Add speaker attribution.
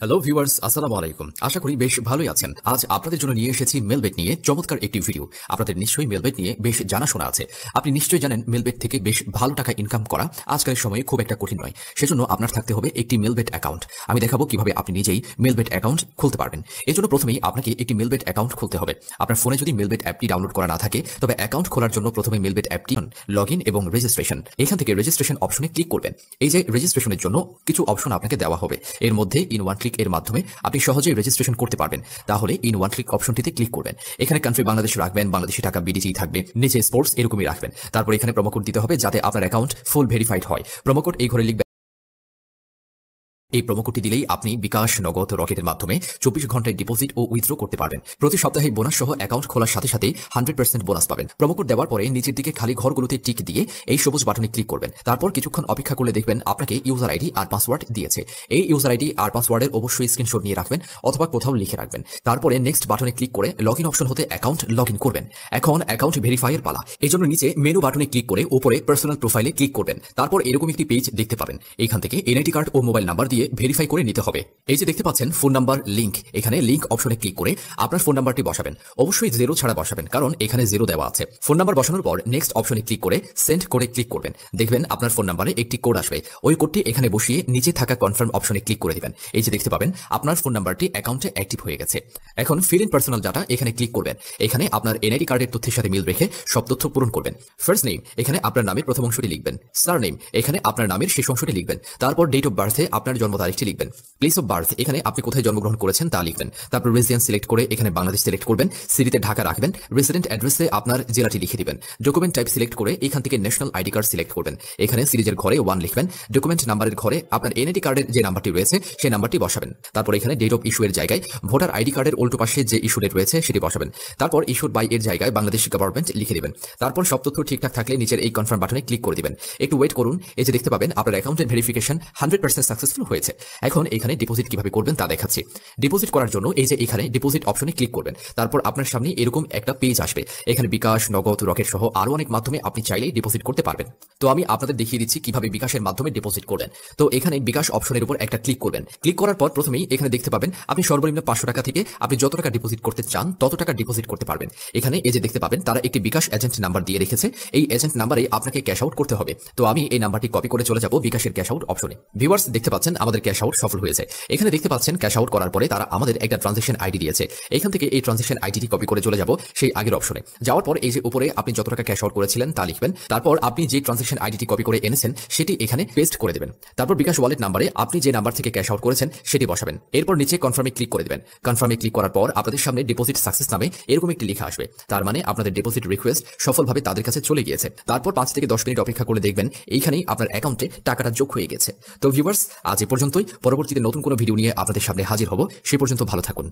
Speaker 1: hello viewers আসসালামু আলাইকুম আশা করি বেশ ভালোই আছেন আজ আপনাদের জন্য নিয়ে এসেছি মেলবেট নিয়ে চমৎকার একটি ভিডিও আপনাদের নিশ্চয়ই মেলবেট নিয়ে বেশ জানাশোনা আছে আপনি নিশ্চয়ই জানেন মেলবেট থেকে বেশ ভালো টাকা ইনকাম করা আজকালের সময়ে খুব একটা কঠিন নয় সেজন্য আপনার থাকতে হবে একটি মেলবেট অ্যাকাউন্ট আমি দেখাবো কিভাবে আপনি নিজেই মেলবেট অ্যাকাউন্ট খুলতে পারবেন এর জন্য প্রথমেই আপনাকে একটি মেলবেট অ্যাকাউন্ট খুলতে হবে আপনার ফোনে যদি মেলবেট অ্যাপটি ডাউনলোড করা না থাকে তবে অ্যাকাউন্ট খোলার জন্য প্রথমে মেলবেট অ্যাপটি লগ ইন এবং রেজিস্ট্রেশন এখান থেকে রেজিস্ট্রেশন অপশনে ক্লিক করবেন এই যে রেজিস্ট্রেশনের জন্য কিছু অপশন আপনাকে দেওয়া হবে এর মধ্যে ইন ওয়ান ক্লিক এর মাধ্যমে আপনি সহজেই রেজিস্ট্রেশন করতে পারবেন তাহলে ইন ওয়ান ক্লিক অপশনটিতে ক্লিক করবেন এখানে কান্ট্রি বাংলাদেশ রাখবেন বাংলাদেশি টাকা বিডিসি থাকবে নিচে স্পোর্টস এরকমই রাখবেন তারপর এখানে প্রমোকোড দিতে হবে যাতে আপনার অ্যাকাউন্ট ফুল ভেরিফাইড হয় প্রমোকোড এই ঘরে লিখবেন এই কোডটি দিলেই আপনি বিকাশ নগদ রকেটের মাধ্যমে চব্বিশ ঘন্টায় ডিপোজিট ও উইথড্র করতে পারবেন প্রতি সপ্তাহে বোনাস সহ অ্যাকাউন্ট খোলার সাথে সাথে হান্ড্রেড বোনাস পাবেন কোড দেওয়ার পরে নিচের দিকে খালি ঘরগুলোতে টিক দিয়ে এই সবুজ বাটনে ক্লিক করবেন তারপর কিছুক্ষণ অপেক্ষা করলে দেখবেন আপনাকে ইউজার আইডি আর পাসওয়ার্ড দিয়েছে এই ইউজার আইডি আর পাসওয়ার্ডের অবশ্যই স্ক্রিনশট নিয়ে রাখবেন অথবা কোথাও লিখে রাখবেন তারপরে নেক্সট বাটনে ক্লিক করে লগ ইন অপশন হতে অ্যাকাউন্ট লগ ইন করবেন এখন অ্যাকাউন্ট ভেরিফাইয়ের পালা এই জন্য নিচে মেনু বাটনে ক্লিক করে উপরে পার্সোনাল প্রোফাইলে ক্লিক করবেন তারপর এরকম একটি পেজ দেখতে পাবেন এখান থেকে এনআইডি কার্ড ও মোবাইল নাম্বার দিয়ে ভেরিফাই করে নিতে হবে এই যে দেখতে পাচ্ছেন ফোন নাম্বার লিঙ্ক এখানে লিঙ্ক অপশনে ক্লিক করে আপনার ফোন নাম্বারটি বসাবেন অবশ্যই জিরো ছাড়া বসাবেন কারণ এখানে জিরো দেওয়া আছে ফোন নাম্বার বসানোর পর নেক্সট অপশনে ক্লিক করে সেন্ড করে ক্লিক করবেন দেখবেন আপনার ফোন নাম্বারে একটি কোড আসবে ওই কোডটি এখানে বসিয়ে নিচে থাকা কনফার্ম অপশনে ক্লিক করে দেবেন এই যে দেখতে পাবেন আপনার ফোন নাম্বারটি অ্যাকাউন্টে অ্যাক্টিভ হয়ে গেছে এখন ফিল ইন পার্সোনাল ডাটা এখানে ক্লিক করবেন এখানে আপনার এনআইডি কার্ডের তথ্যের সাথে মিল রেখে সব তথ্য পূরণ করবেন ফার্স্ট নেম এখানে আপনার নামের প্রথম অংশটি লিখবেন সার নেম এখানে আপনার নামের শেষ অংশটি লিখবেন তারপর ডেট অফ বার্থে আপনার জন্ম তারিখটি লিখবেন প্লেস অফ বার্থ এখানে আপনি কোথায় জন্মগ্রহণ করেছেন তা লিখবেন তারপর রেসিডেন্স সিলেক্ট করে এখানে বাংলাদেশ সিলেক্ট করবেন সিটিতে ঢাকা রাখবেন রেসিডেন্ট অ্যাড্রেসে আপনার জেলাটি লিখে দিবেন ডকুমেন্ট টাইপ সিলেক্ট করে এখান থেকে ন্যাশনাল আইডি কার্ড সিলেক্ট করবেন এখানে সিরিজের ঘরে ওয়ান লিখবেন ডকুমেন্ট নাম্বারের ঘরে আপনার এনআইডি কার্ডের যে নাম্বারটি রয়েছে সেই নাম্বারটি বসাবেন তারপর এখানে ডেট অফ ইস্যুয়ের জায়গায় ভোটার আইডি কার্ডের উল্টো পাশে যে ইস্যু ডেট রয়েছে সেটি বসাবেন তারপর ইস্যুড বাই এর জায়গায় বাংলাদেশ গভর্নমেন্ট লিখে দিবেন তারপর সব তথ্য ঠিকঠাক থাকলে নিচের এই কনফার্ম বাটনে ক্লিক করে দিবেন একটু ওয়েট করুন এই যে দেখতে পাবেন আপনার অ্যাকাউন্টের ভেরিফিকেশন হান্ড্রেড পার্সেন্ট সাকসেসফুল হয়ে হয়েছে এখন এখানে ডিপোজিট কিভাবে করবেন তা দেখাচ্ছি ডিপোজিট করার জন্য এই যে এখানে ডিপোজিট অপশনে ক্লিক করবেন তারপর আপনার সামনে এরকম একটা পেজ আসবে এখানে বিকাশ নগদ রকেট সহ আরও অনেক মাধ্যমে আপনি চাইলেই ডিপোজিট করতে পারবেন তো আমি আপনাদের দেখিয়ে দিচ্ছি কিভাবে বিকাশের মাধ্যমে ডিপোজিট করবেন তো এখানে বিকাশ অপশনের উপর একটা ক্লিক করবেন ক্লিক করার পর প্রথমেই এখানে দেখতে পাবেন আপনি সর্বনিম্ন পাঁচশো টাকা থেকে আপনি যত টাকা ডিপোজিট করতে চান তত টাকা ডিপোজিট করতে পারবেন এখানে এই যে দেখতে পাবেন তারা একটি বিকাশ এজেন্ট নাম্বার দিয়ে রেখেছে এই এজেন্ট নাম্বারে আপনাকে ক্যাশ আউট করতে হবে তো আমি এই নাম্বারটি কপি করে চলে যাব বিকাশের ক্যাশ আউট অপশনে ভিউয়ার্স দেখতে পাচ্ছেন আমাদের ক্যাশ আউট সফল হয়েছে এখানে দেখতে পাচ্ছেন ক্যাশ আউট করার পরে তারা আমাদের একটা ট্রানজেকশন আইডি দিয়েছে এখান থেকে এই ট্রানজেকশন আইডিটি কপি করে চলে যাব সেই আগের অপশনে যাওয়ার পর এই যে উপরে আপনি যত টাকা ক্যাশ আউট করেছিলেন তা লিখবেন তারপর আপনি যে ট্রানজেকশন আইডিটি কপি করে এনেছেন সেটি এখানে পেস্ট করে দেবেন তারপর বিকাশ ওয়ালেট নাম্বারে আপনি যে নাম্বার থেকে ক্যাশ আউট করেছেন সেটি বসাবেন এরপর নিচে কনফার্মে ক্লিক করে দেবেন কনফার্মে ক্লিক করার পর আপনাদের সামনে ডিপোজিট সাকসেস নামে এরকম একটি লেখা আসবে তার মানে আপনাদের ডিপোজিট রিকোয়েস্ট সফলভাবে তাদের কাছে চলে গিয়েছে তারপর পাঁচ থেকে দশ মিনিট অপেক্ষা করে দেখবেন এইখানেই আপনার অ্যাকাউন্টে টাকাটা যোগ হয়ে গেছে তো ভিউয়ার্স আজ এ পর্যন্তই পরবর্তীতে নতুন কোনো ভিডিও নিয়ে আপনাদের সামনে হাজির হব সে পর্যন্ত ভালো থাকুন